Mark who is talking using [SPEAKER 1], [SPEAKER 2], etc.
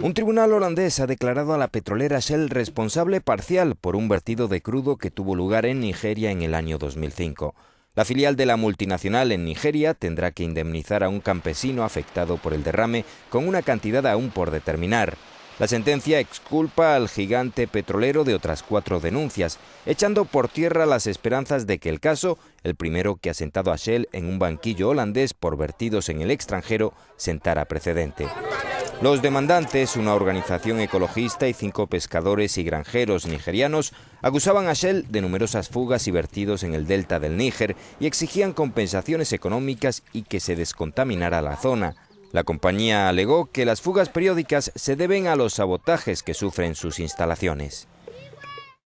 [SPEAKER 1] Un tribunal holandés ha declarado a la petrolera Shell responsable parcial por un vertido de crudo que tuvo lugar en Nigeria en el año 2005. La filial de la multinacional en Nigeria tendrá que indemnizar a un campesino afectado por el derrame con una cantidad aún por determinar. La sentencia exculpa al gigante petrolero de otras cuatro denuncias, echando por tierra las esperanzas de que el caso, el primero que ha sentado a Shell en un banquillo holandés por vertidos en el extranjero, sentara precedente. Los demandantes, una organización ecologista y cinco pescadores y granjeros nigerianos, acusaban a Shell de numerosas fugas y vertidos en el delta del Níger y exigían compensaciones económicas y que se descontaminara la zona. La compañía alegó que las fugas periódicas se deben a los sabotajes que sufren sus instalaciones.